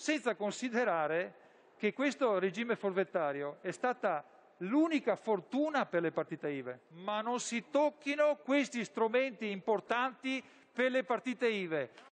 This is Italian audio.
senza considerare che questo regime forfettario è stata l'unica fortuna per le partite IVE, ma non si tocchino questi strumenti importanti per le partite IVE.